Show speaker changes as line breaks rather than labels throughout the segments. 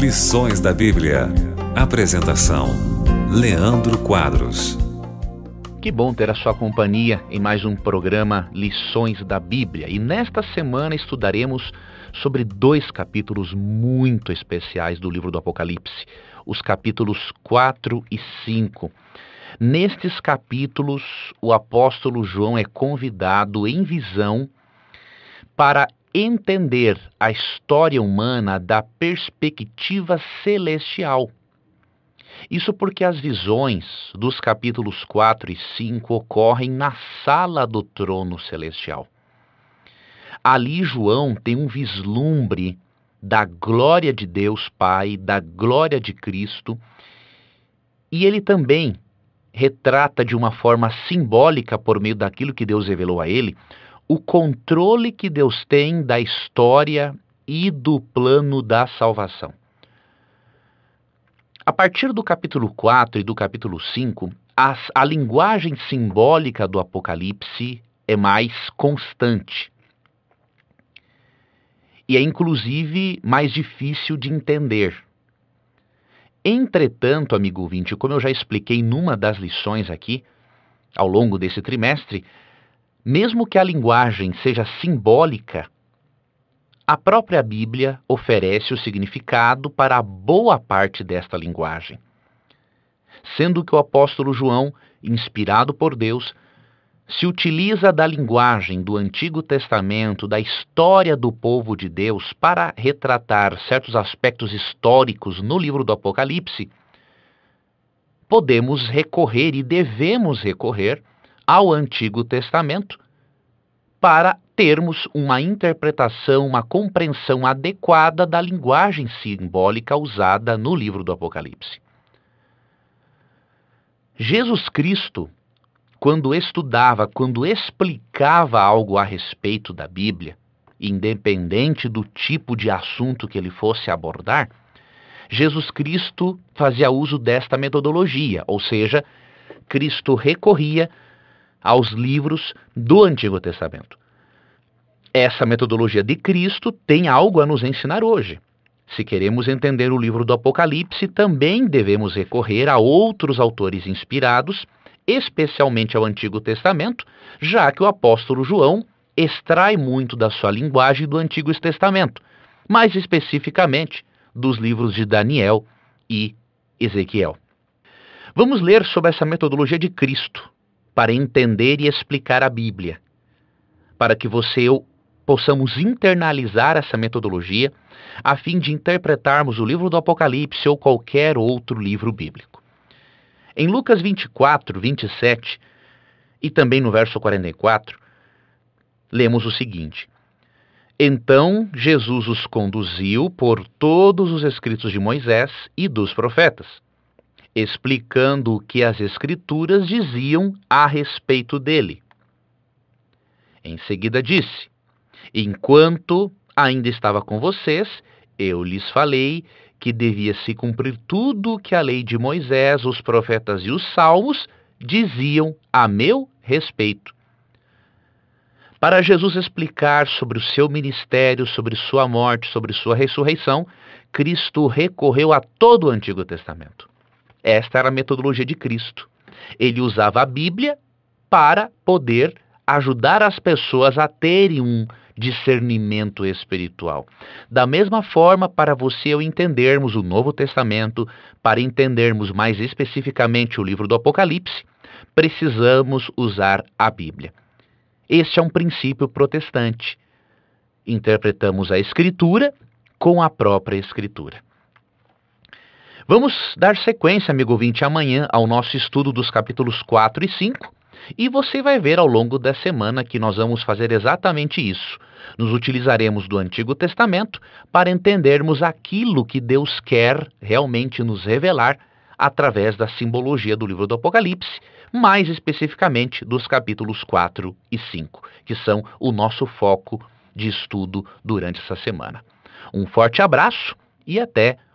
Lições da Bíblia. Apresentação: Leandro Quadros. Que bom ter a sua companhia em mais um programa Lições da Bíblia. E nesta semana estudaremos sobre dois capítulos muito especiais do livro do Apocalipse, os capítulos 4 e 5. Nestes capítulos, o apóstolo João é convidado em visão para entender a história humana da perspectiva celestial. Isso porque as visões dos capítulos 4 e 5 ocorrem na sala do trono celestial. Ali, João tem um vislumbre da glória de Deus Pai, da glória de Cristo, e ele também retrata de uma forma simbólica, por meio daquilo que Deus revelou a ele, o controle que Deus tem da história e do plano da salvação. A partir do capítulo 4 e do capítulo 5, a, a linguagem simbólica do Apocalipse é mais constante. E é inclusive mais difícil de entender. Entretanto, amigo vinte, como eu já expliquei numa das lições aqui, ao longo desse trimestre, mesmo que a linguagem seja simbólica, a própria Bíblia oferece o significado para boa parte desta linguagem. Sendo que o apóstolo João, inspirado por Deus, se utiliza da linguagem do Antigo Testamento, da história do povo de Deus, para retratar certos aspectos históricos no livro do Apocalipse, podemos recorrer e devemos recorrer ao Antigo Testamento para termos uma interpretação, uma compreensão adequada da linguagem simbólica usada no livro do Apocalipse. Jesus Cristo, quando estudava, quando explicava algo a respeito da Bíblia, independente do tipo de assunto que ele fosse abordar, Jesus Cristo fazia uso desta metodologia, ou seja, Cristo recorria aos livros do Antigo Testamento. Essa metodologia de Cristo tem algo a nos ensinar hoje. Se queremos entender o livro do Apocalipse, também devemos recorrer a outros autores inspirados, especialmente ao Antigo Testamento, já que o apóstolo João extrai muito da sua linguagem do Antigo Testamento, mais especificamente dos livros de Daniel e Ezequiel. Vamos ler sobre essa metodologia de Cristo, para entender e explicar a Bíblia, para que você e eu possamos internalizar essa metodologia a fim de interpretarmos o livro do Apocalipse ou qualquer outro livro bíblico. Em Lucas 24, 27 e também no verso 44, lemos o seguinte: Então Jesus os conduziu por todos os escritos de Moisés e dos profetas explicando o que as Escrituras diziam a respeito dele. Em seguida disse: Enquanto ainda estava com vocês, eu lhes falei que devia se cumprir tudo o que a lei de Moisés, os profetas e os salmos diziam a meu respeito. Para Jesus explicar sobre o seu ministério, sobre sua morte, sobre sua ressurreição, Cristo recorreu a todo o Antigo Testamento. Esta era a metodologia de Cristo. Ele usava a Bíblia para poder ajudar as pessoas a terem um discernimento espiritual. Da mesma forma, para você eu entendermos o Novo Testamento, para entendermos mais especificamente o livro do Apocalipse, precisamos usar a Bíblia. Este é um princípio protestante. Interpretamos a Escritura com a própria Escritura. Vamos dar sequência, amigo ouvinte, amanhã ao nosso estudo dos capítulos 4 e 5. E você vai ver ao longo da semana que nós vamos fazer exatamente isso. Nos utilizaremos do Antigo Testamento para entendermos aquilo que Deus quer realmente nos revelar através da simbologia do livro do Apocalipse, mais especificamente dos capítulos 4 e 5, que são o nosso foco de estudo durante essa semana. Um forte abraço e até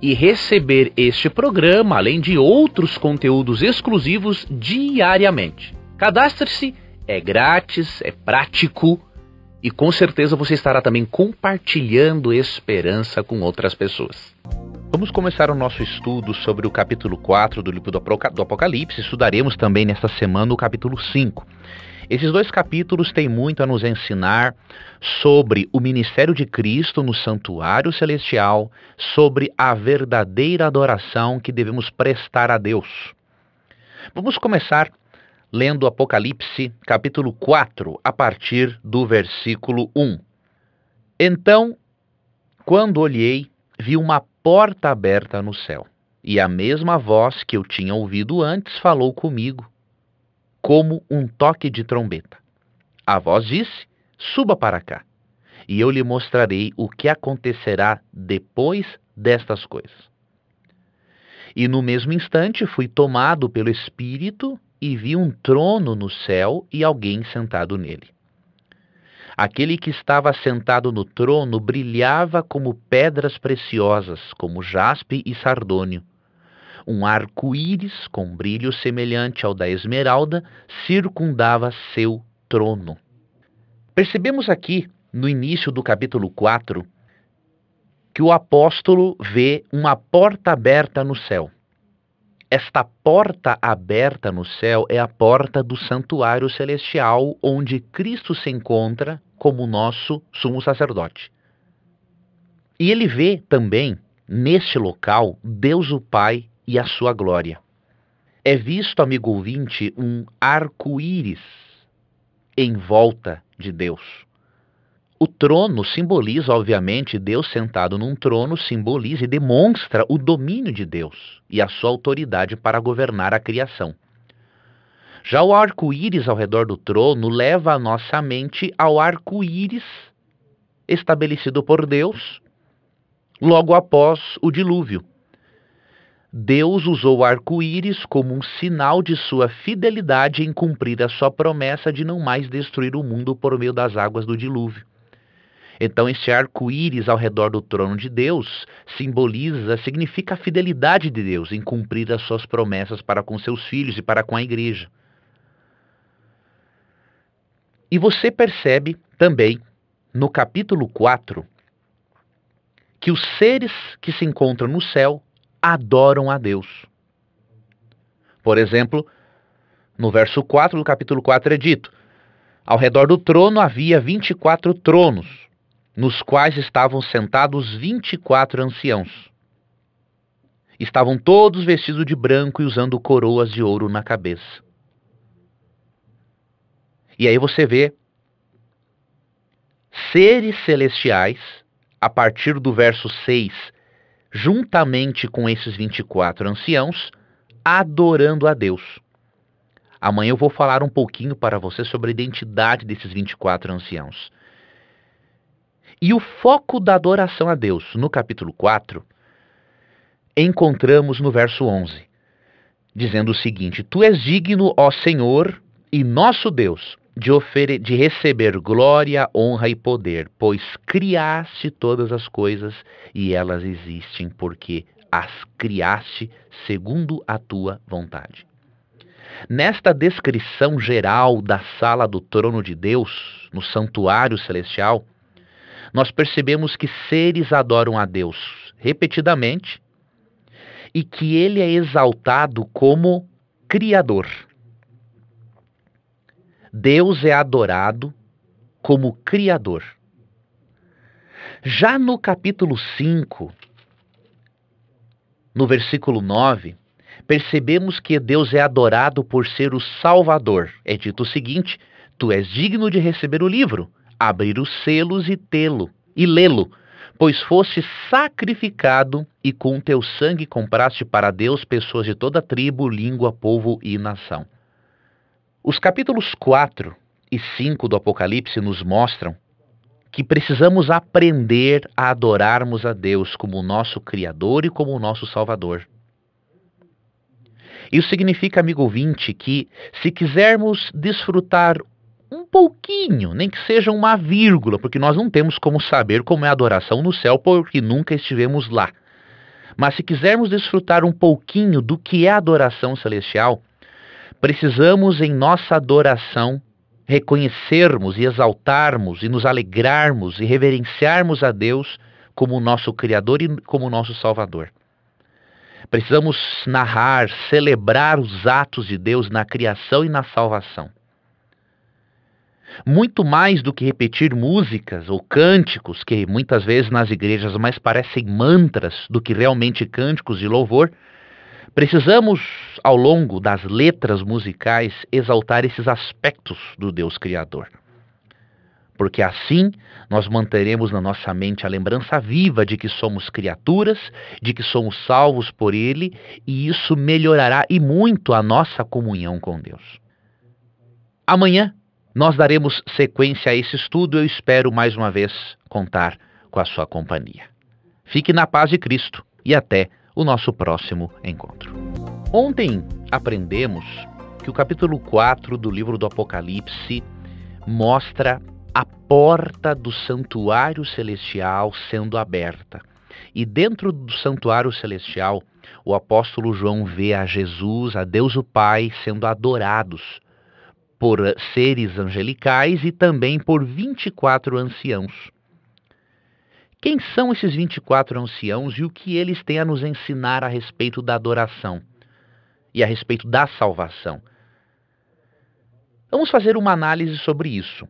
e receber este programa, além de outros conteúdos exclusivos diariamente. Cadastre-se, é grátis, é prático e com certeza você estará também compartilhando esperança com outras pessoas. Vamos começar o nosso estudo sobre o capítulo 4 do livro do Apocalipse. Estudaremos também nesta semana o capítulo 5. Esses dois capítulos têm muito a nos ensinar sobre o ministério de Cristo no santuário celestial, sobre a verdadeira adoração que devemos prestar a Deus. Vamos começar lendo Apocalipse, capítulo 4, a partir do versículo 1. Então, quando olhei, vi uma porta aberta no céu, e a mesma voz que eu tinha ouvido antes falou comigo como um toque de trombeta. A voz disse: Suba para cá, e eu lhe mostrarei o que acontecerá depois destas coisas. E no mesmo instante fui tomado pelo Espírito e vi um trono no céu e alguém sentado nele. Aquele que estava sentado no trono brilhava como pedras preciosas, como jaspe e sardônio um arco-íris com brilho semelhante ao da esmeralda circundava seu trono. Percebemos aqui, no início do capítulo 4, que o apóstolo vê uma porta aberta no céu. Esta porta aberta no céu é a porta do santuário celestial onde Cristo se encontra como nosso sumo sacerdote. E ele vê também, neste local, Deus o Pai e a sua glória. É visto, amigo ouvinte, um arco-íris em volta de Deus. O trono simboliza, obviamente, Deus sentado num trono simboliza e demonstra o domínio de Deus e a sua autoridade para governar a criação. Já o arco-íris ao redor do trono leva a nossa mente ao arco-íris estabelecido por Deus logo após o dilúvio. Deus usou o arco-íris como um sinal de sua fidelidade em cumprir a sua promessa de não mais destruir o mundo por meio das águas do dilúvio. Então, esse arco-íris ao redor do trono de Deus simboliza, significa a fidelidade de Deus em cumprir as suas promessas para com seus filhos e para com a igreja. E você percebe também, no capítulo 4, que os seres que se encontram no céu adoram a Deus. Por exemplo, no verso 4 do capítulo 4 é dito: Ao redor do trono havia 24 tronos, nos quais estavam sentados 24 anciãos. Estavam todos vestidos de branco e usando coroas de ouro na cabeça. E aí você vê seres celestiais, a partir do verso 6 juntamente com esses 24 anciãos, adorando a Deus. Amanhã eu vou falar um pouquinho para você sobre a identidade desses 24 anciãos. E o foco da adoração a Deus, no capítulo 4, encontramos no verso 11, dizendo o seguinte: Tu és digno, ó Senhor e nosso Deus, de, ofere de receber glória, honra e poder, pois criaste todas as coisas e elas existem porque as criaste segundo a tua vontade. Nesta descrição geral da sala do trono de Deus, no santuário celestial, nós percebemos que seres adoram a Deus repetidamente e que ele é exaltado como Criador. Deus é adorado como Criador. Já no capítulo 5, no versículo 9, percebemos que Deus é adorado por ser o Salvador. É dito o seguinte: Tu és digno de receber o livro, abrir os selos e tê-lo, e lê-lo, pois foste sacrificado e com teu sangue compraste para Deus pessoas de toda tribo, língua, povo e nação. Os capítulos 4 e 5 do Apocalipse nos mostram que precisamos aprender a adorarmos a Deus como nosso Criador e como nosso Salvador. Isso significa, amigo ouvinte, que se quisermos desfrutar um pouquinho, nem que seja uma vírgula, porque nós não temos como saber como é a adoração no céu, porque nunca estivemos lá. Mas se quisermos desfrutar um pouquinho do que é a adoração celestial, Precisamos, em nossa adoração, reconhecermos e exaltarmos e nos alegrarmos e reverenciarmos a Deus como nosso Criador e como nosso Salvador. Precisamos narrar, celebrar os atos de Deus na criação e na salvação. Muito mais do que repetir músicas ou cânticos, que muitas vezes nas igrejas mais parecem mantras do que realmente cânticos de louvor, Precisamos, ao longo das letras musicais, exaltar esses aspectos do Deus Criador. Porque assim nós manteremos na nossa mente a lembrança viva de que somos criaturas, de que somos salvos por Ele, e isso melhorará e muito a nossa comunhão com Deus. Amanhã nós daremos sequência a esse estudo. Eu espero mais uma vez contar com a sua companhia. Fique na paz de Cristo e até o nosso próximo encontro. Ontem aprendemos que o capítulo 4 do livro do Apocalipse mostra a porta do santuário celestial sendo aberta. E dentro do santuário celestial, o apóstolo João vê a Jesus, a Deus o Pai, sendo adorados por seres angelicais e também por 24 anciãos. Quem são esses 24 anciãos e o que eles têm a nos ensinar a respeito da adoração e a respeito da salvação? Vamos fazer uma análise sobre isso.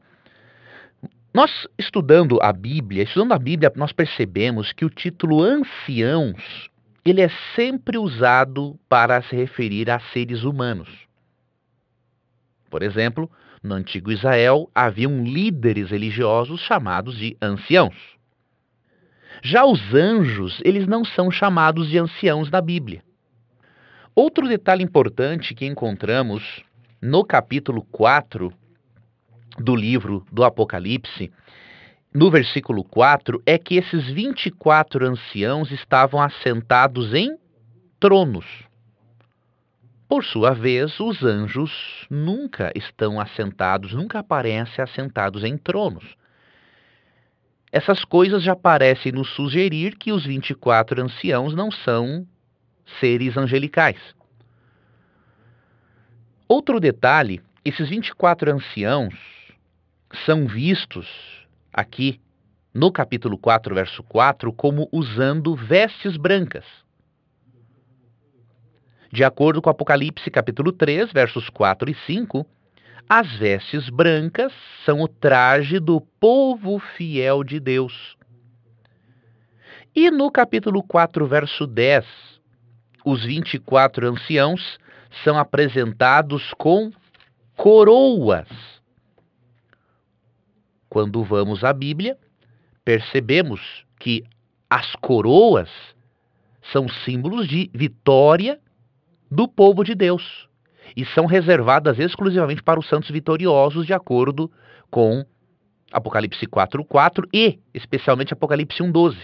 Nós estudando a Bíblia, estudando a Bíblia, nós percebemos que o título anciãos, ele é sempre usado para se referir a seres humanos. Por exemplo, no antigo Israel haviam líderes religiosos chamados de anciãos. Já os anjos, eles não são chamados de anciãos na Bíblia. Outro detalhe importante que encontramos no capítulo 4 do livro do Apocalipse, no versículo 4, é que esses 24 anciãos estavam assentados em tronos. Por sua vez, os anjos nunca estão assentados, nunca aparecem assentados em tronos. Essas coisas já parecem nos sugerir que os 24 anciãos não são seres angelicais. Outro detalhe: esses 24 anciãos são vistos aqui no capítulo 4, verso 4, como usando vestes brancas. De acordo com Apocalipse capítulo 3, versos 4 e 5, as vestes brancas são o traje do povo fiel de Deus. E no capítulo 4, verso 10, os 24 anciãos são apresentados com coroas. Quando vamos à Bíblia, percebemos que as coroas são símbolos de vitória do povo de Deus e são reservadas exclusivamente para os santos vitoriosos, de acordo com Apocalipse 4:4 e especialmente Apocalipse 1:12.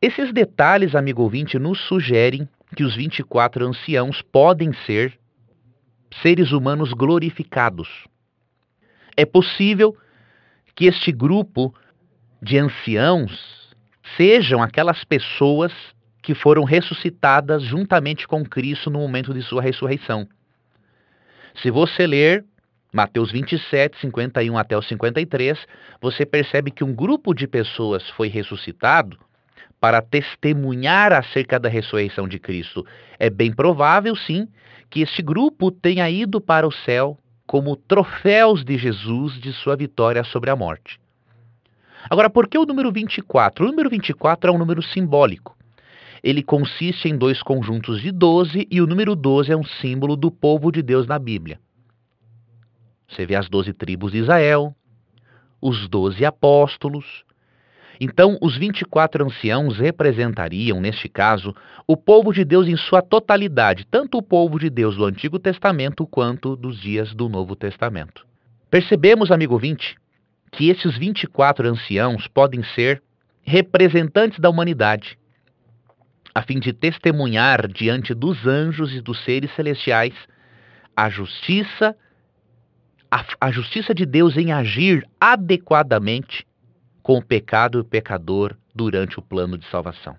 Esses detalhes, amigo ouvinte, nos sugerem que os 24 anciãos podem ser seres humanos glorificados. É possível que este grupo de anciãos sejam aquelas pessoas que foram ressuscitadas juntamente com Cristo no momento de sua ressurreição. Se você ler Mateus 27, 51 até o 53, você percebe que um grupo de pessoas foi ressuscitado para testemunhar acerca da ressurreição de Cristo. É bem provável, sim, que este grupo tenha ido para o céu como troféus de Jesus de sua vitória sobre a morte. Agora, por que o número 24? O número 24 é um número simbólico ele consiste em dois conjuntos de 12 e o número 12 é um símbolo do povo de Deus na Bíblia. Você vê as 12 tribos de Israel, os 12 apóstolos. Então, os 24 anciãos representariam, neste caso, o povo de Deus em sua totalidade, tanto o povo de Deus do Antigo Testamento quanto dos dias do Novo Testamento. Percebemos, amigo 20, que esses 24 anciãos podem ser representantes da humanidade, a fim de testemunhar diante dos anjos e dos seres celestiais a justiça, a, a justiça de Deus em agir adequadamente com o pecado e o pecador durante o plano de salvação.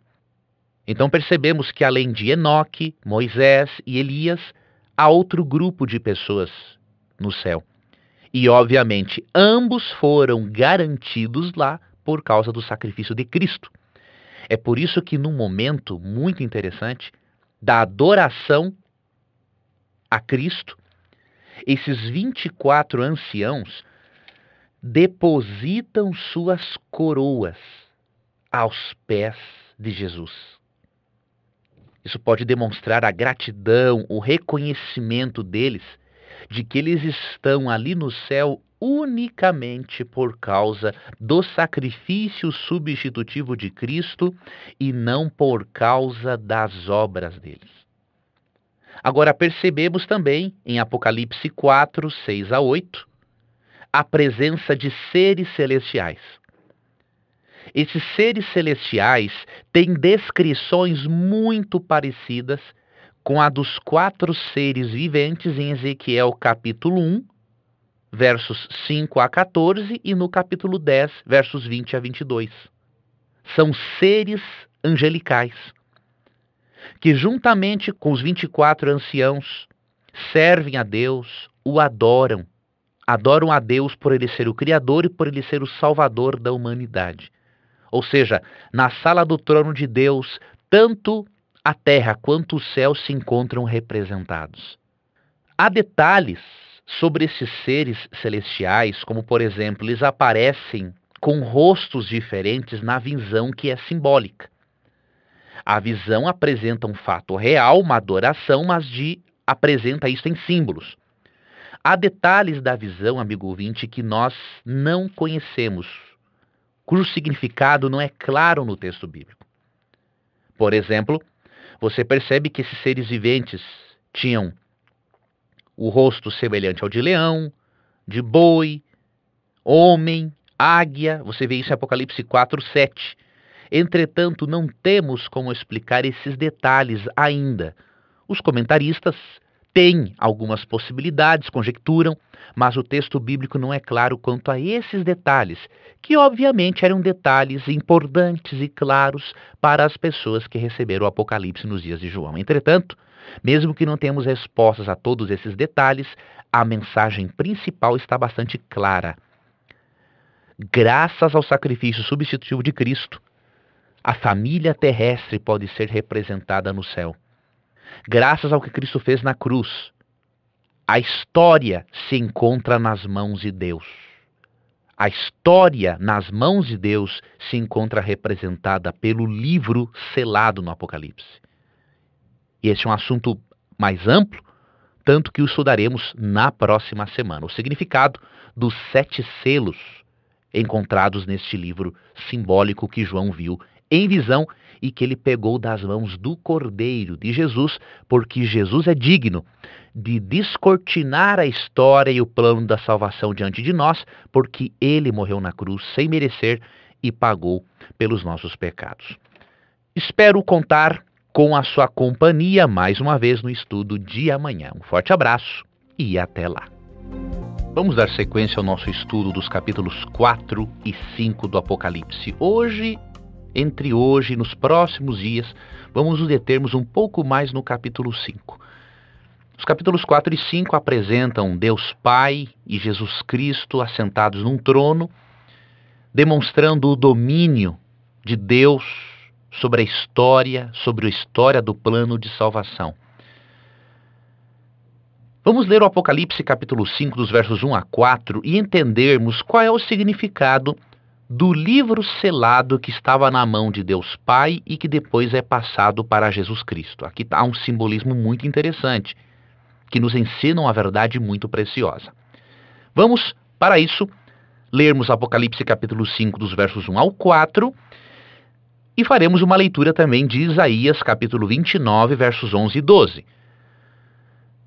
Então percebemos que além de Enoque, Moisés e Elias, há outro grupo de pessoas no céu. E obviamente, ambos foram garantidos lá por causa do sacrifício de Cristo. É por isso que, num momento muito interessante, da adoração a Cristo, esses 24 anciãos depositam suas coroas aos pés de Jesus. Isso pode demonstrar a gratidão, o reconhecimento deles de que eles estão ali no céu unicamente por causa do sacrifício substitutivo de Cristo e não por causa das obras deles. Agora percebemos também em Apocalipse 4, 6 a 8, a presença de seres celestiais. Esses seres celestiais têm descrições muito parecidas com a dos quatro seres viventes em Ezequiel capítulo 1 versos 5 a 14, e no capítulo 10, versos 20 a 22. São seres angelicais, que juntamente com os 24 anciãos servem a Deus, o adoram. Adoram a Deus por ele ser o Criador e por ele ser o Salvador da humanidade. Ou seja, na sala do trono de Deus, tanto a terra quanto o céu se encontram representados. Há detalhes sobre esses seres celestiais, como por exemplo, eles aparecem com rostos diferentes na visão que é simbólica. A visão apresenta um fato real, uma adoração, mas de, apresenta isso em símbolos. Há detalhes da visão, amigo ouvinte, que nós não conhecemos, cujo significado não é claro no texto bíblico. Por exemplo, você percebe que esses seres viventes tinham o rosto semelhante ao de leão, de boi, homem, águia. Você vê isso em Apocalipse 4, 7. Entretanto, não temos como explicar esses detalhes ainda. Os comentaristas tem algumas possibilidades, conjecturam, mas o texto bíblico não é claro quanto a esses detalhes, que obviamente eram detalhes importantes e claros para as pessoas que receberam o Apocalipse nos dias de João. Entretanto, mesmo que não tenhamos respostas a todos esses detalhes, a mensagem principal está bastante clara. Graças ao sacrifício substitutivo de Cristo, a família terrestre pode ser representada no céu graças ao que Cristo fez na cruz. A história se encontra nas mãos de Deus. A história nas mãos de Deus se encontra representada pelo livro selado no Apocalipse. E esse é um assunto mais amplo, tanto que o estudaremos na próxima semana. O significado dos sete selos encontrados neste livro simbólico que João viu em visão e que ele pegou das mãos do Cordeiro de Jesus, porque Jesus é digno de descortinar a história e o plano da salvação diante de nós, porque ele morreu na cruz sem merecer e pagou pelos nossos pecados. Espero contar com a sua companhia mais uma vez no estudo de amanhã. Um forte abraço e até lá. Vamos dar sequência ao nosso estudo dos capítulos 4 e 5 do Apocalipse. Hoje entre hoje e nos próximos dias, vamos nos determos um pouco mais no capítulo 5. Os capítulos 4 e 5 apresentam Deus Pai e Jesus Cristo assentados num trono, demonstrando o domínio de Deus sobre a história, sobre a história do plano de salvação. Vamos ler o Apocalipse capítulo 5, dos versos 1 a 4, e entendermos qual é o significado do livro selado que estava na mão de Deus Pai e que depois é passado para Jesus Cristo. Aqui há tá um simbolismo muito interessante, que nos ensina uma verdade muito preciosa. Vamos, para isso, lermos Apocalipse capítulo 5, dos versos 1 ao 4, e faremos uma leitura também de Isaías capítulo 29, versos 11 e 12.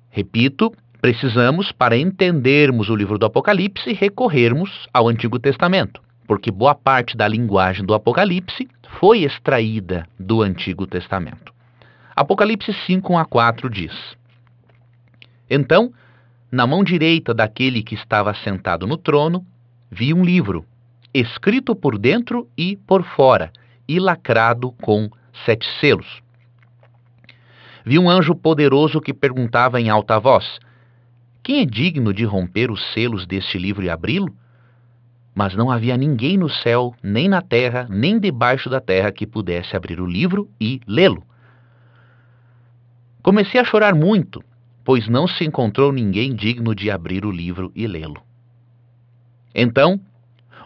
Repito, precisamos, para entendermos o livro do Apocalipse, recorrermos ao Antigo Testamento porque boa parte da linguagem do Apocalipse foi extraída do Antigo Testamento. Apocalipse 5, 1 a 4 diz: Então, na mão direita daquele que estava sentado no trono, vi um livro, escrito por dentro e por fora, e lacrado com sete selos. Vi um anjo poderoso que perguntava em alta voz: Quem é digno de romper os selos deste livro e abri-lo? mas não havia ninguém no céu, nem na terra, nem debaixo da terra que pudesse abrir o livro e lê-lo. Comecei a chorar muito, pois não se encontrou ninguém digno de abrir o livro e lê-lo. Então,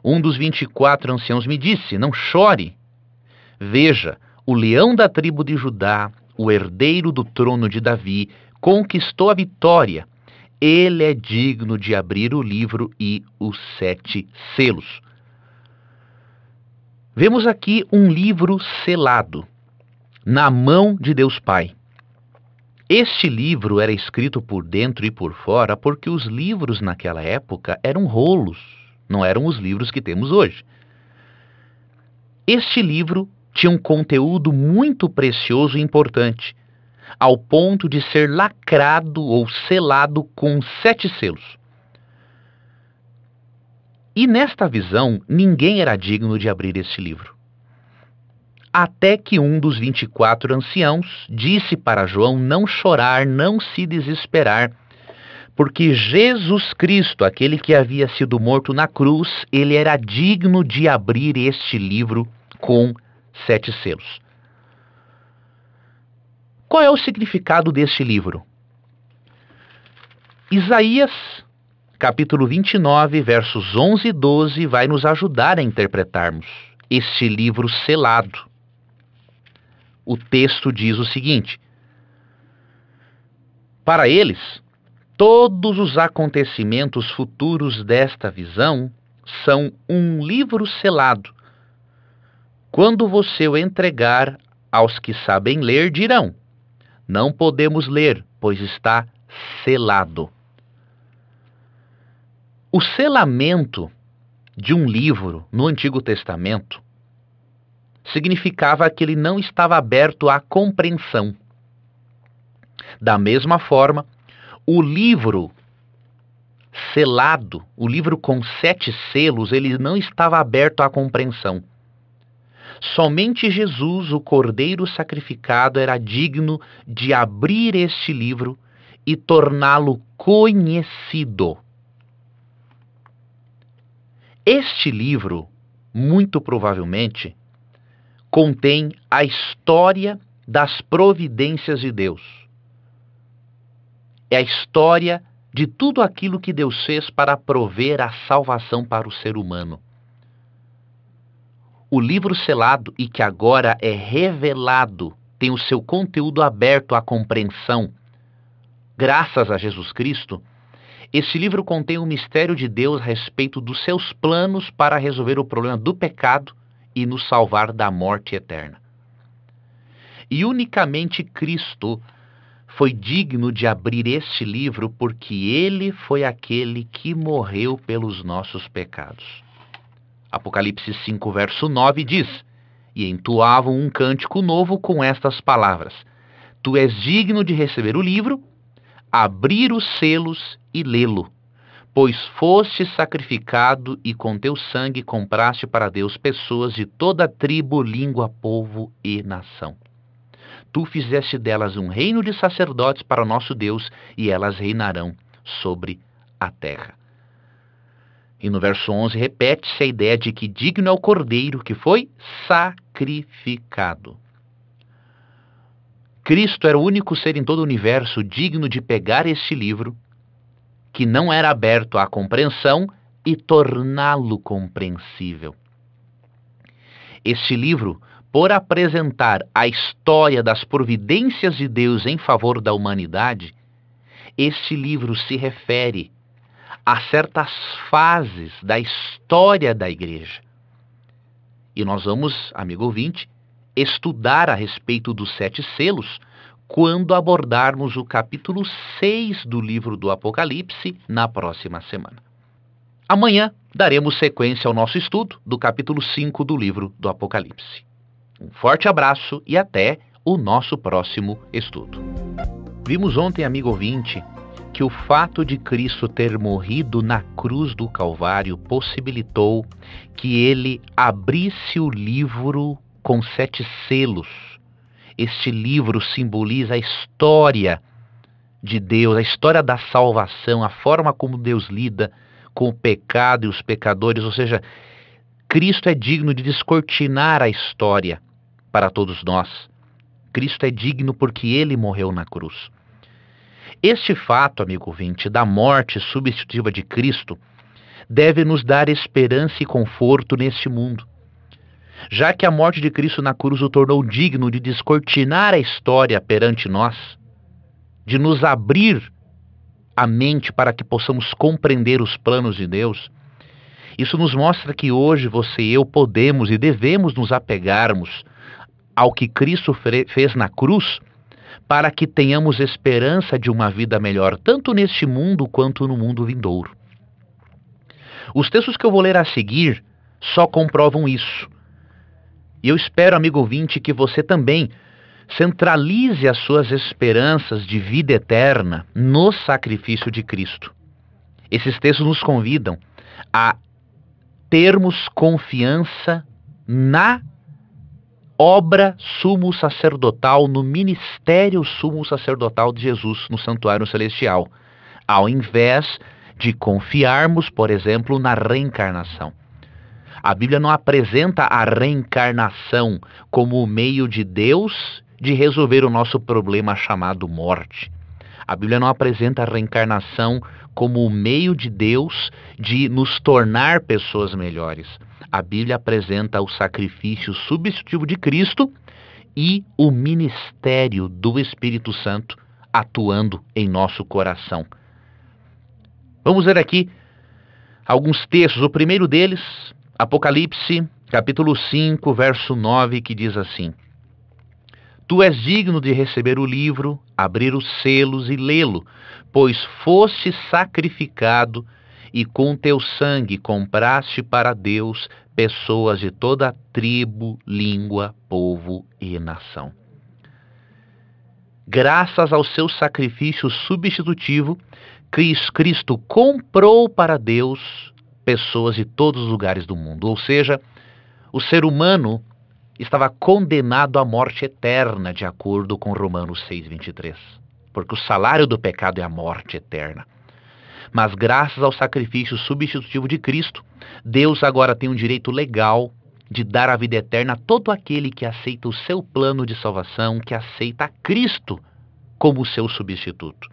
um dos vinte e quatro anciãos me disse: Não chore. Veja, o leão da tribo de Judá, o herdeiro do trono de Davi, conquistou a vitória ele é digno de abrir o livro e os sete selos. Vemos aqui um livro selado, na mão de Deus Pai. Este livro era escrito por dentro e por fora porque os livros naquela época eram rolos, não eram os livros que temos hoje. Este livro tinha um conteúdo muito precioso e importante, ao ponto de ser lacrado ou selado com sete selos. E nesta visão, ninguém era digno de abrir este livro. Até que um dos vinte e quatro anciãos disse para João não chorar, não se desesperar, porque Jesus Cristo, aquele que havia sido morto na cruz, ele era digno de abrir este livro com sete selos. Qual é o significado deste livro? Isaías, capítulo 29, versos 11 e 12, vai nos ajudar a interpretarmos este livro selado. O texto diz o seguinte: Para eles, todos os acontecimentos futuros desta visão são um livro selado. Quando você o entregar aos que sabem ler, dirão: não podemos ler, pois está selado. O selamento de um livro no Antigo Testamento significava que ele não estava aberto à compreensão. Da mesma forma, o livro selado, o livro com sete selos, ele não estava aberto à compreensão. Somente Jesus, o Cordeiro sacrificado, era digno de abrir este livro e torná-lo conhecido. Este livro, muito provavelmente, contém a história das providências de Deus. É a história de tudo aquilo que Deus fez para prover a salvação para o ser humano. O livro selado e que agora é revelado tem o seu conteúdo aberto à compreensão. Graças a Jesus Cristo, esse livro contém o mistério de Deus a respeito dos seus planos para resolver o problema do pecado e nos salvar da morte eterna. E unicamente Cristo foi digno de abrir este livro porque ele foi aquele que morreu pelos nossos pecados. Apocalipse 5, verso 9 diz: E entoavam um cântico novo com estas palavras: Tu és digno de receber o livro, abrir os selos e lê-lo, pois foste sacrificado e com teu sangue compraste para Deus pessoas de toda tribo, língua, povo e nação. Tu fizeste delas um reino de sacerdotes para o nosso Deus, e elas reinarão sobre a terra. E no verso 11 repete-se a ideia de que digno é o cordeiro que foi sacrificado. Cristo era o único ser em todo o universo digno de pegar este livro, que não era aberto à compreensão, e torná-lo compreensível. Este livro, por apresentar a história das providências de Deus em favor da humanidade, este livro se refere a certas fases da história da igreja. E nós vamos, amigo ouvinte, estudar a respeito dos sete selos quando abordarmos o capítulo 6 do livro do Apocalipse na próxima semana. Amanhã daremos sequência ao nosso estudo do capítulo 5 do livro do Apocalipse. Um forte abraço e até o nosso próximo estudo. Vimos ontem, amigo ouvinte, que o fato de Cristo ter morrido na cruz do Calvário possibilitou que ele abrisse o livro com sete selos. Este livro simboliza a história de Deus, a história da salvação, a forma como Deus lida com o pecado e os pecadores, ou seja, Cristo é digno de descortinar a história para todos nós. Cristo é digno porque ele morreu na cruz. Este fato, amigo vinte, da morte substitutiva de Cristo, deve nos dar esperança e conforto neste mundo. Já que a morte de Cristo na cruz o tornou digno de descortinar a história perante nós, de nos abrir a mente para que possamos compreender os planos de Deus, isso nos mostra que hoje você e eu podemos e devemos nos apegarmos ao que Cristo fez na cruz para que tenhamos esperança de uma vida melhor, tanto neste mundo quanto no mundo vindouro. Os textos que eu vou ler a seguir só comprovam isso. E eu espero, amigo ouvinte, que você também centralize as suas esperanças de vida eterna no sacrifício de Cristo. Esses textos nos convidam a termos confiança na obra sumo sacerdotal, no ministério sumo sacerdotal de Jesus no santuário celestial, ao invés de confiarmos, por exemplo, na reencarnação. A Bíblia não apresenta a reencarnação como o meio de Deus de resolver o nosso problema chamado morte. A Bíblia não apresenta a reencarnação como o meio de Deus de nos tornar pessoas melhores a Bíblia apresenta o sacrifício substitutivo de Cristo e o ministério do Espírito Santo atuando em nosso coração. Vamos ver aqui alguns textos. O primeiro deles, Apocalipse, capítulo 5, verso 9, que diz assim: Tu és digno de receber o livro, abrir os selos e lê-lo, pois foste sacrificado e com teu sangue compraste para Deus pessoas de toda tribo, língua, povo e nação. Graças ao seu sacrifício substitutivo, Cristo comprou para Deus pessoas de todos os lugares do mundo. Ou seja, o ser humano estava condenado à morte eterna, de acordo com Romanos 6,23. Porque o salário do pecado é a morte eterna. Mas graças ao sacrifício substitutivo de Cristo, Deus agora tem um direito legal de dar a vida eterna a todo aquele que aceita o seu plano de salvação, que aceita Cristo como seu substituto.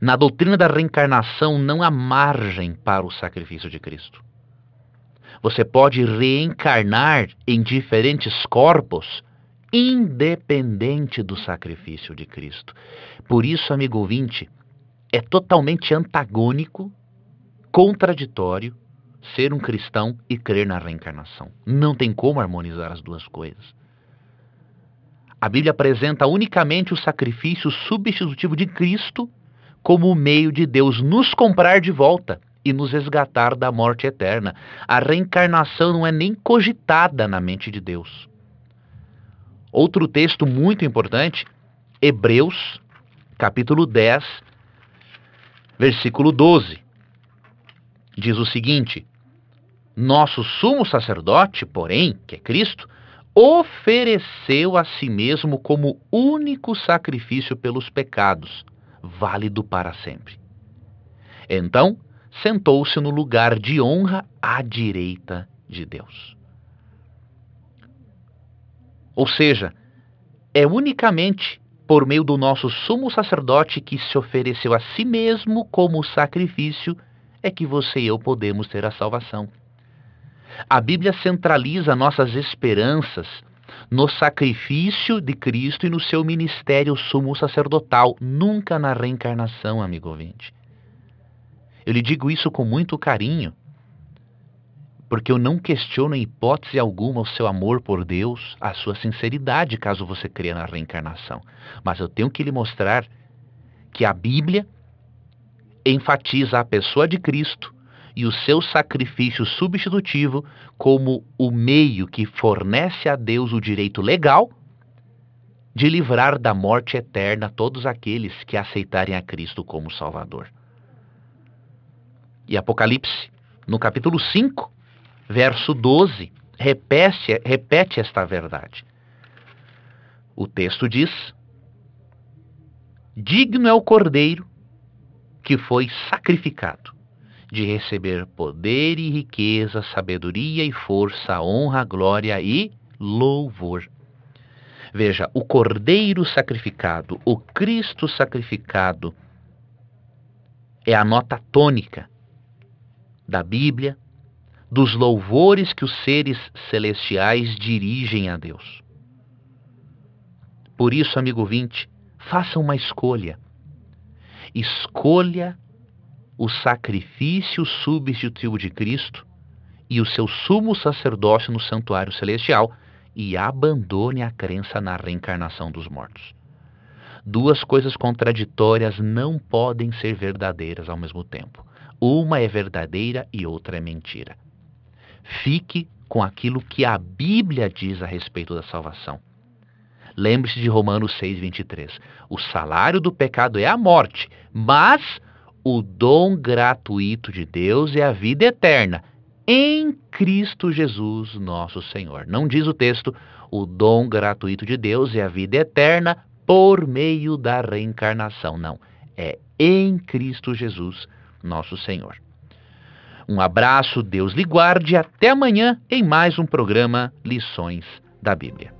Na doutrina da reencarnação não há margem para o sacrifício de Cristo. Você pode reencarnar em diferentes corpos, independente do sacrifício de Cristo. Por isso, amigo ouvinte, é totalmente antagônico, contraditório ser um cristão e crer na reencarnação. Não tem como harmonizar as duas coisas. A Bíblia apresenta unicamente o sacrifício substitutivo de Cristo como o meio de Deus nos comprar de volta e nos resgatar da morte eterna. A reencarnação não é nem cogitada na mente de Deus. Outro texto muito importante, Hebreus, capítulo 10, versículo 12, diz o seguinte: Nosso sumo sacerdote, porém, que é Cristo, ofereceu a si mesmo como único sacrifício pelos pecados, válido para sempre. Então, sentou-se no lugar de honra à direita de Deus. Ou seja, é unicamente por meio do nosso sumo sacerdote que se ofereceu a si mesmo como sacrifício, é que você e eu podemos ter a salvação. A Bíblia centraliza nossas esperanças no sacrifício de Cristo e no seu ministério sumo sacerdotal, nunca na reencarnação, amigo ouvinte. Eu lhe digo isso com muito carinho, porque eu não questiono em hipótese alguma o seu amor por Deus, a sua sinceridade, caso você creia na reencarnação. Mas eu tenho que lhe mostrar que a Bíblia enfatiza a pessoa de Cristo e o seu sacrifício substitutivo como o meio que fornece a Deus o direito legal de livrar da morte eterna todos aqueles que aceitarem a Cristo como Salvador. E Apocalipse, no capítulo 5, verso 12, repete, repete esta verdade. O texto diz: Digno é o cordeiro que foi sacrificado de receber poder e riqueza, sabedoria e força, honra, glória e louvor. Veja, o cordeiro sacrificado, o Cristo sacrificado, é a nota tônica da Bíblia, dos louvores que os seres celestiais dirigem a Deus. Por isso, amigo vinte, faça uma escolha. Escolha o sacrifício substitutivo de Cristo e o seu sumo sacerdócio no santuário celestial e abandone a crença na reencarnação dos mortos. Duas coisas contraditórias não podem ser verdadeiras ao mesmo tempo. Uma é verdadeira e outra é mentira. Fique com aquilo que a Bíblia diz a respeito da salvação. Lembre-se de Romanos 6:23. O salário do pecado é a morte, mas o dom gratuito de Deus é a vida eterna em Cristo Jesus, nosso Senhor. Não diz o texto, o dom gratuito de Deus é a vida eterna por meio da reencarnação. Não, é em Cristo Jesus, nosso Senhor. Um abraço, Deus lhe guarde e até amanhã em mais um programa Lições da Bíblia.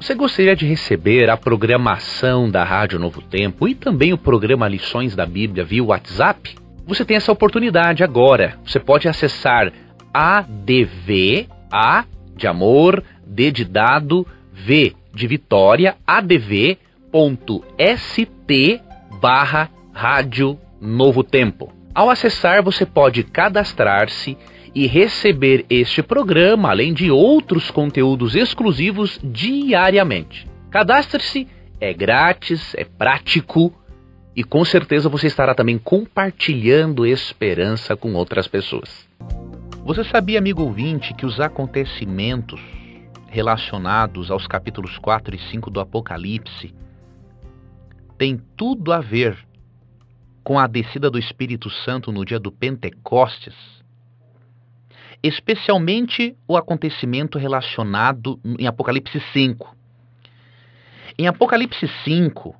Você gostaria de receber a programação da Rádio Novo Tempo e também o programa Lições da Bíblia via WhatsApp? Você tem essa oportunidade agora. Você pode acessar adv, a de amor, d de dado, v de vitória, adv.st barra Rádio Novo Tempo. Ao acessar, você pode cadastrar-se e receber este programa, além de outros conteúdos exclusivos diariamente. Cadastre-se, é grátis, é prático e com certeza você estará também compartilhando esperança com outras pessoas. Você sabia, amigo ouvinte, que os acontecimentos relacionados aos capítulos 4 e 5 do Apocalipse têm tudo a ver com a descida do Espírito Santo no dia do Pentecostes, especialmente o acontecimento relacionado em Apocalipse 5. Em Apocalipse 5,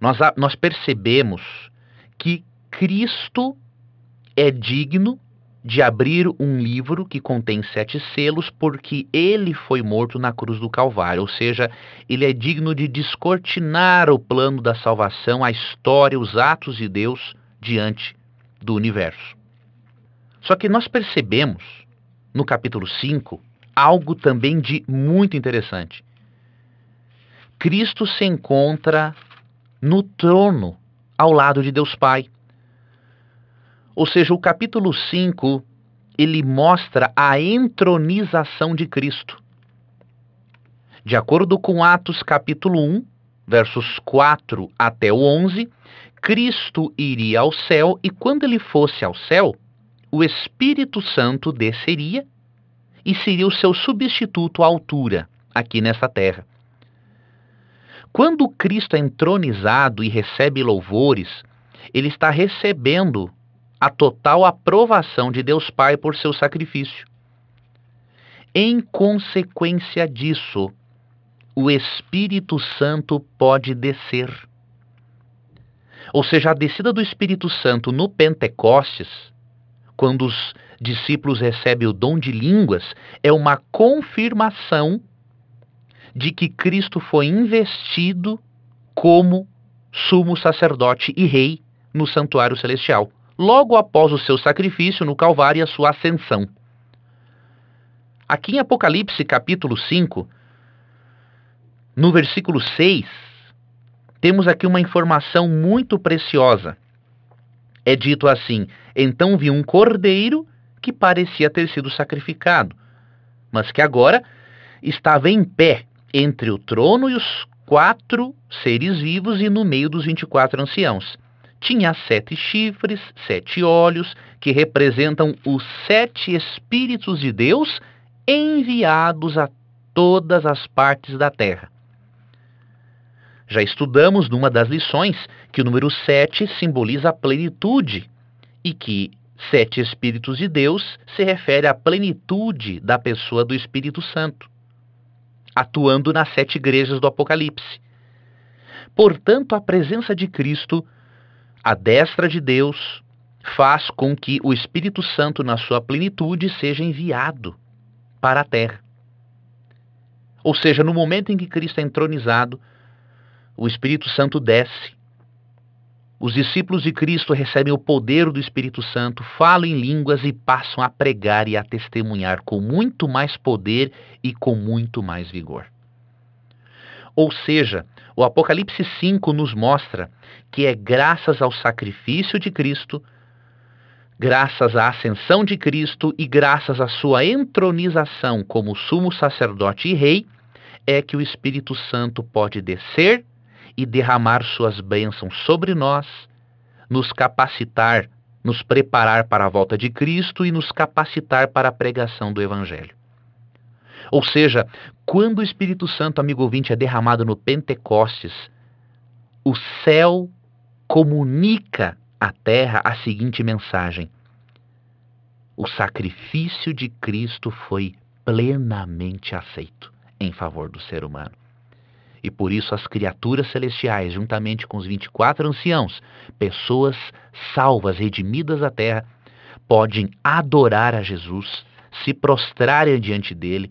nós, nós percebemos que Cristo é digno de abrir um livro que contém sete selos, porque ele foi morto na cruz do Calvário, ou seja, ele é digno de descortinar o plano da salvação, a história, os atos de Deus diante do universo. Só que nós percebemos, no capítulo 5, algo também de muito interessante. Cristo se encontra no trono ao lado de Deus Pai. Ou seja, o capítulo 5 ele mostra a entronização de Cristo. De acordo com Atos capítulo 1, versos 4 até o 11, Cristo iria ao céu e quando ele fosse ao céu, o Espírito Santo desceria e seria o seu substituto à altura aqui nessa terra. Quando Cristo é entronizado e recebe louvores, ele está recebendo a total aprovação de Deus Pai por seu sacrifício. Em consequência disso, o Espírito Santo pode descer. Ou seja, a descida do Espírito Santo no Pentecostes, quando os discípulos recebem o dom de línguas, é uma confirmação de que Cristo foi investido como sumo sacerdote e rei no santuário celestial logo após o seu sacrifício no Calvário e a sua ascensão. Aqui em Apocalipse capítulo 5, no versículo 6, temos aqui uma informação muito preciosa. É dito assim: Então vi um cordeiro que parecia ter sido sacrificado, mas que agora estava em pé entre o trono e os quatro seres vivos e no meio dos 24 anciãos tinha sete chifres, sete olhos, que representam os sete Espíritos de Deus enviados a todas as partes da terra. Já estudamos numa das lições que o número sete simboliza a plenitude e que sete Espíritos de Deus se refere à plenitude da pessoa do Espírito Santo, atuando nas sete igrejas do Apocalipse. Portanto, a presença de Cristo a destra de Deus faz com que o Espírito Santo, na sua plenitude, seja enviado para a terra. Ou seja, no momento em que Cristo é entronizado, o Espírito Santo desce. Os discípulos de Cristo recebem o poder do Espírito Santo, falam em línguas e passam a pregar e a testemunhar com muito mais poder e com muito mais vigor. Ou seja, o Apocalipse 5 nos mostra que é graças ao sacrifício de Cristo, graças à ascensão de Cristo e graças à sua entronização como sumo sacerdote e rei, é que o Espírito Santo pode descer e derramar suas bênçãos sobre nós, nos capacitar, nos preparar para a volta de Cristo e nos capacitar para a pregação do Evangelho. Ou seja, quando o Espírito Santo, amigo ouvinte, é derramado no Pentecostes, o céu comunica à terra a seguinte mensagem: O sacrifício de Cristo foi plenamente aceito em favor do ser humano. E por isso as criaturas celestiais, juntamente com os 24 anciãos, pessoas salvas, redimidas da terra, podem adorar a Jesus, se prostrarem diante dele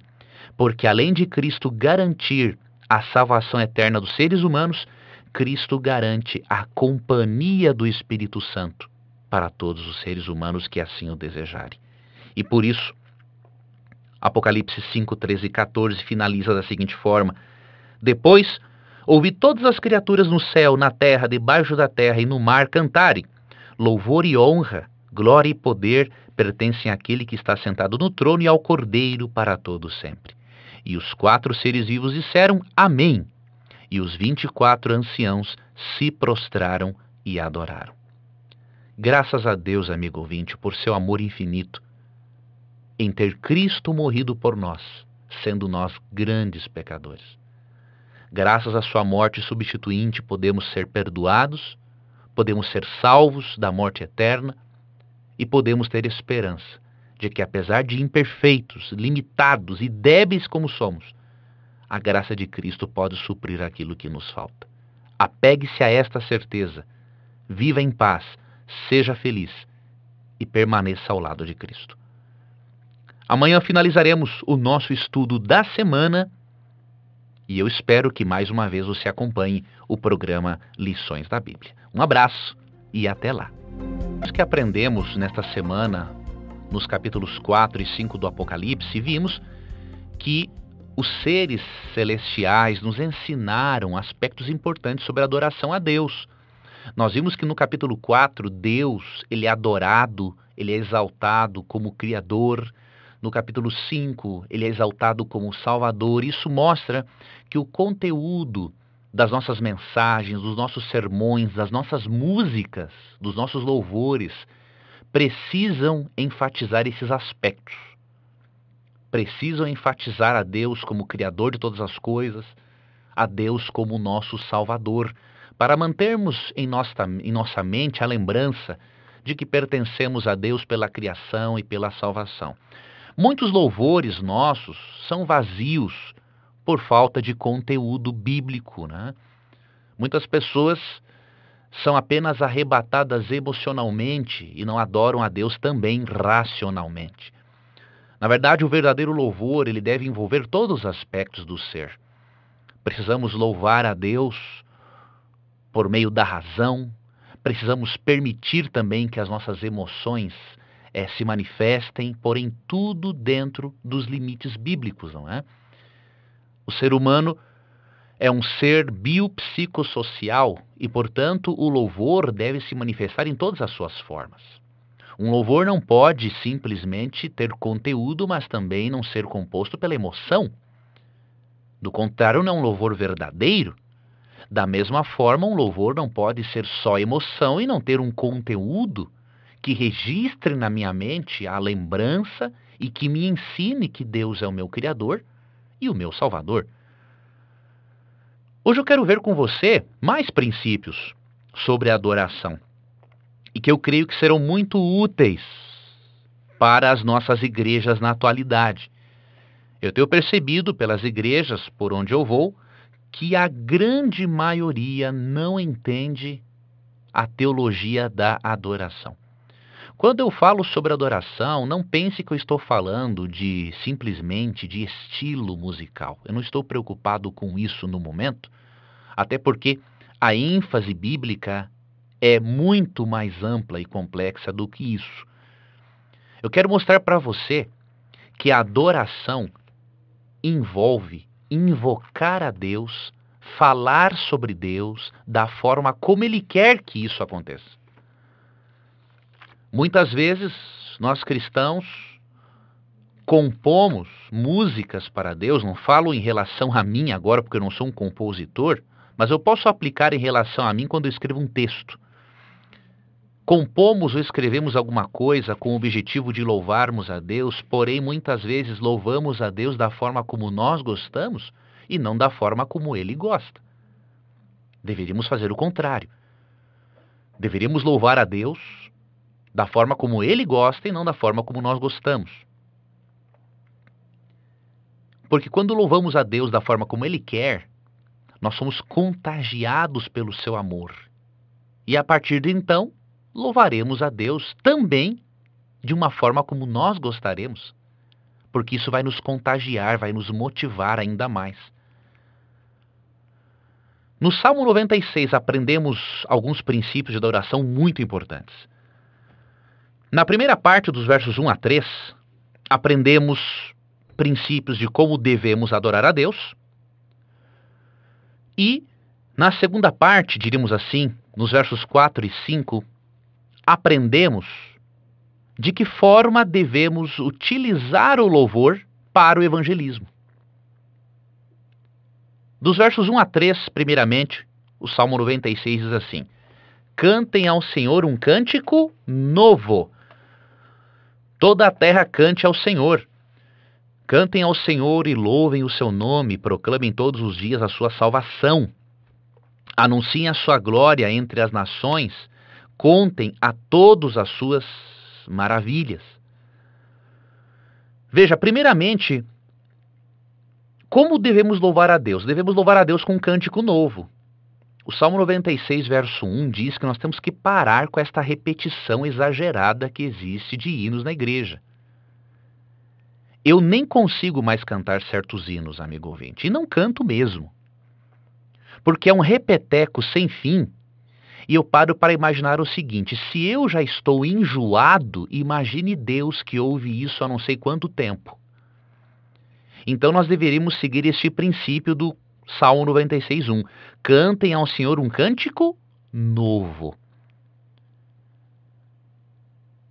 porque além de Cristo garantir a salvação eterna dos seres humanos, Cristo garante a companhia do Espírito Santo para todos os seres humanos que assim o desejarem. E por isso, Apocalipse 5, 13 e 14 finaliza da seguinte forma: Depois ouvi todas as criaturas no céu, na terra, debaixo da terra e no mar cantarem. Louvor e honra, glória e poder pertencem àquele que está sentado no trono e ao Cordeiro para todo sempre. E os quatro seres vivos disseram Amém. E os vinte e quatro anciãos se prostraram e adoraram. Graças a Deus, amigo ouvinte, por seu amor infinito, em ter Cristo morrido por nós, sendo nós grandes pecadores. Graças à sua morte substituinte, podemos ser perdoados, podemos ser salvos da morte eterna e podemos ter esperança de que, apesar de imperfeitos, limitados e débeis como somos, a graça de Cristo pode suprir aquilo que nos falta. Apegue-se a esta certeza, viva em paz, seja feliz e permaneça ao lado de Cristo. Amanhã finalizaremos o nosso estudo da semana e eu espero que mais uma vez você acompanhe o programa Lições da Bíblia. Um abraço e até lá. O que aprendemos nesta semana nos capítulos 4 e 5 do Apocalipse, vimos que os seres celestiais nos ensinaram aspectos importantes sobre a adoração a Deus. Nós vimos que no capítulo 4, Deus, ele é adorado, ele é exaltado como criador. No capítulo 5, ele é exaltado como salvador. Isso mostra que o conteúdo das nossas mensagens, dos nossos sermões, das nossas músicas, dos nossos louvores, precisam enfatizar esses aspectos. Precisam enfatizar a Deus como Criador de todas as coisas, a Deus como nosso Salvador, para mantermos em nossa, em nossa mente a lembrança de que pertencemos a Deus pela criação e pela salvação. Muitos louvores nossos são vazios por falta de conteúdo bíblico. Né? Muitas pessoas são apenas arrebatadas emocionalmente e não adoram a Deus também racionalmente. Na verdade, o verdadeiro louvor, ele deve envolver todos os aspectos do ser. Precisamos louvar a Deus por meio da razão, precisamos permitir também que as nossas emoções é, se manifestem, porém tudo dentro dos limites bíblicos, não é? O ser humano é um ser biopsicossocial e, portanto, o louvor deve se manifestar em todas as suas formas. Um louvor não pode simplesmente ter conteúdo, mas também não ser composto pela emoção. Do contrário, não é um louvor verdadeiro. Da mesma forma, um louvor não pode ser só emoção e não ter um conteúdo que registre na minha mente a lembrança e que me ensine que Deus é o meu Criador e o meu Salvador. Hoje eu quero ver com você mais princípios sobre a adoração e que eu creio que serão muito úteis para as nossas igrejas na atualidade. Eu tenho percebido pelas igrejas por onde eu vou que a grande maioria não entende a teologia da adoração. Quando eu falo sobre adoração, não pense que eu estou falando de simplesmente de estilo musical. Eu não estou preocupado com isso no momento, até porque a ênfase bíblica é muito mais ampla e complexa do que isso. Eu quero mostrar para você que a adoração envolve invocar a Deus, falar sobre Deus da forma como Ele quer que isso aconteça. Muitas vezes nós cristãos compomos músicas para Deus, não falo em relação a mim agora porque eu não sou um compositor, mas eu posso aplicar em relação a mim quando eu escrevo um texto. Compomos ou escrevemos alguma coisa com o objetivo de louvarmos a Deus, porém muitas vezes louvamos a Deus da forma como nós gostamos e não da forma como ele gosta. Deveríamos fazer o contrário. Deveríamos louvar a Deus da forma como ele gosta e não da forma como nós gostamos. Porque quando louvamos a Deus da forma como ele quer, nós somos contagiados pelo seu amor. E a partir de então, louvaremos a Deus também de uma forma como nós gostaremos, porque isso vai nos contagiar, vai nos motivar ainda mais. No Salmo 96 aprendemos alguns princípios de adoração muito importantes. Na primeira parte dos versos 1 a 3, aprendemos princípios de como devemos adorar a Deus. E na segunda parte, diríamos assim, nos versos 4 e 5, aprendemos de que forma devemos utilizar o louvor para o evangelismo. Dos versos 1 a 3, primeiramente, o Salmo 96 diz assim: Cantem ao Senhor um cântico novo Toda a terra cante ao Senhor. Cantem ao Senhor e louvem o seu nome, proclamem todos os dias a sua salvação. Anunciem a sua glória entre as nações, contem a todos as suas maravilhas. Veja, primeiramente, como devemos louvar a Deus? Devemos louvar a Deus com um cântico novo. O Salmo 96, verso 1 diz que nós temos que parar com esta repetição exagerada que existe de hinos na igreja. Eu nem consigo mais cantar certos hinos, amigo ouvinte, e não canto mesmo. Porque é um repeteco sem fim e eu paro para imaginar o seguinte: se eu já estou enjoado, imagine Deus que ouve isso há não sei quanto tempo. Então nós deveríamos seguir este princípio do Salmo 96, 1 cantem ao Senhor um cântico novo.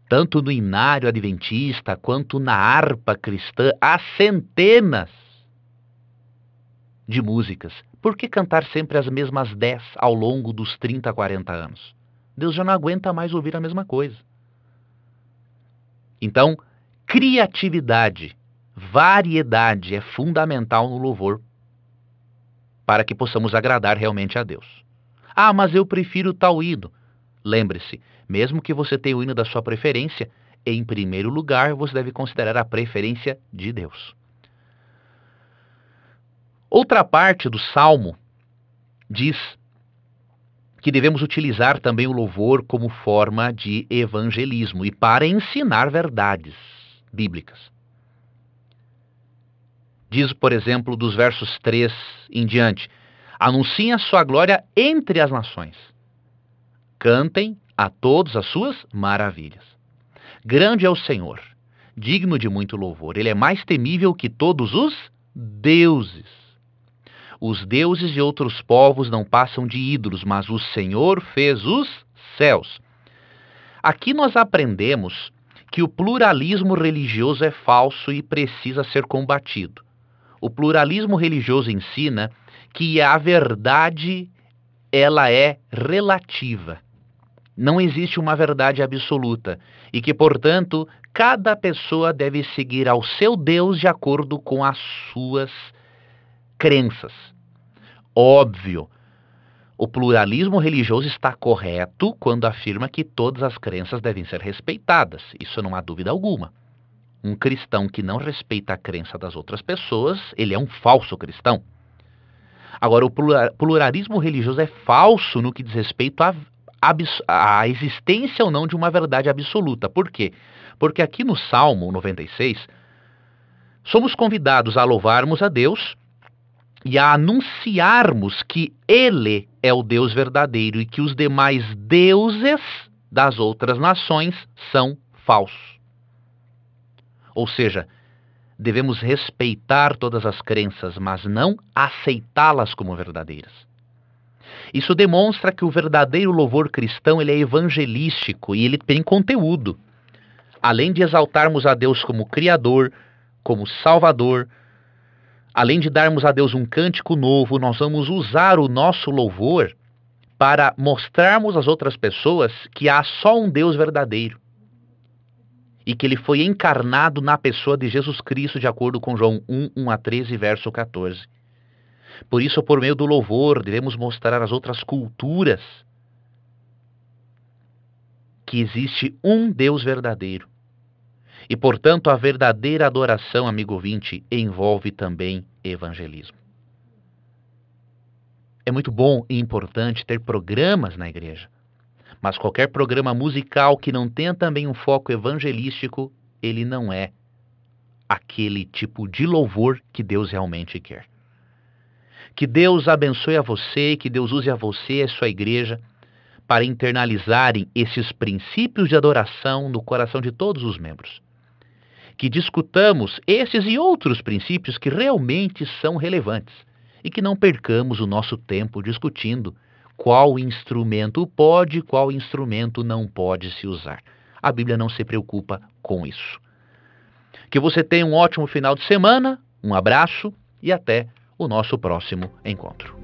Tanto no inário adventista quanto na harpa cristã, há centenas de músicas. Por que cantar sempre as mesmas dez ao longo dos 30, 40 anos? Deus já não aguenta mais ouvir a mesma coisa. Então, criatividade, variedade é fundamental no louvor para que possamos agradar realmente a Deus. Ah, mas eu prefiro tal hino. Lembre-se, mesmo que você tenha o hino da sua preferência, em primeiro lugar você deve considerar a preferência de Deus. Outra parte do salmo diz que devemos utilizar também o louvor como forma de evangelismo e para ensinar verdades bíblicas. Diz, por exemplo, dos versos 3 em diante: Anunciem a sua glória entre as nações. Cantem a todos as suas maravilhas. Grande é o Senhor, digno de muito louvor. Ele é mais temível que todos os deuses. Os deuses de outros povos não passam de ídolos, mas o Senhor fez os céus. Aqui nós aprendemos que o pluralismo religioso é falso e precisa ser combatido. O pluralismo religioso ensina que a verdade ela é relativa. Não existe uma verdade absoluta e que, portanto, cada pessoa deve seguir ao seu Deus de acordo com as suas crenças. Óbvio, o pluralismo religioso está correto quando afirma que todas as crenças devem ser respeitadas, isso não há dúvida alguma. Um cristão que não respeita a crença das outras pessoas, ele é um falso cristão. Agora, o pluralismo religioso é falso no que diz respeito à, à existência ou não de uma verdade absoluta. Por quê? Porque aqui no Salmo 96, somos convidados a louvarmos a Deus e a anunciarmos que Ele é o Deus verdadeiro e que os demais deuses das outras nações são falsos. Ou seja, devemos respeitar todas as crenças, mas não aceitá-las como verdadeiras. Isso demonstra que o verdadeiro louvor cristão ele é evangelístico e ele tem conteúdo. Além de exaltarmos a Deus como Criador, como Salvador, além de darmos a Deus um cântico novo, nós vamos usar o nosso louvor para mostrarmos às outras pessoas que há só um Deus verdadeiro e que ele foi encarnado na pessoa de Jesus Cristo, de acordo com João 1, 1 a 13, verso 14. Por isso, por meio do louvor, devemos mostrar às outras culturas que existe um Deus verdadeiro. E, portanto, a verdadeira adoração, amigo ouvinte, envolve também evangelismo. É muito bom e importante ter programas na igreja mas qualquer programa musical que não tenha também um foco evangelístico, ele não é aquele tipo de louvor que Deus realmente quer. Que Deus abençoe a você, que Deus use a você e a sua igreja para internalizarem esses princípios de adoração no coração de todos os membros. Que discutamos esses e outros princípios que realmente são relevantes e que não percamos o nosso tempo discutindo qual instrumento pode, qual instrumento não pode se usar. A Bíblia não se preocupa com isso. Que você tenha um ótimo final de semana, um abraço e até o nosso próximo encontro.